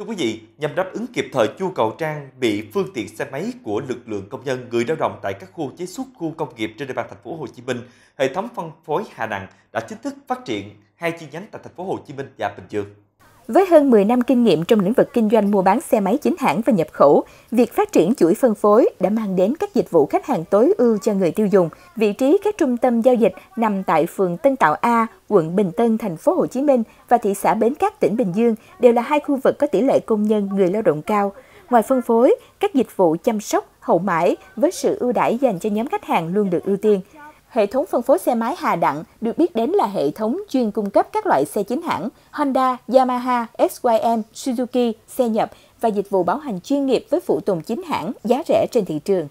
Thưa quý vị, nhằm đáp ứng kịp thời chu cầu trang bị phương tiện xe máy của lực lượng công nhân người lao động tại các khu chế xuất, khu công nghiệp trên địa bàn thành phố Hồ Chí Minh, hệ thống phân phối Hà Nặng đã chính thức phát triển hai chi nhánh tại thành phố Hồ Chí Minh và Bình Dương. Với hơn 10 năm kinh nghiệm trong lĩnh vực kinh doanh mua bán xe máy chính hãng và nhập khẩu, việc phát triển chuỗi phân phối đã mang đến các dịch vụ khách hàng tối ưu cho người tiêu dùng. Vị trí các trung tâm giao dịch nằm tại phường Tân Tạo A, quận Bình Tân, thành phố Hồ Chí Minh và thị xã Bến Cát, tỉnh Bình Dương đều là hai khu vực có tỷ lệ công nhân người lao động cao. Ngoài phân phối, các dịch vụ chăm sóc, hậu mãi với sự ưu đãi dành cho nhóm khách hàng luôn được ưu tiên. Hệ thống phân phối xe máy Hà Đặng được biết đến là hệ thống chuyên cung cấp các loại xe chính hãng Honda, Yamaha, SYM, Suzuki, xe nhập và dịch vụ bảo hành chuyên nghiệp với phụ tùng chính hãng giá rẻ trên thị trường.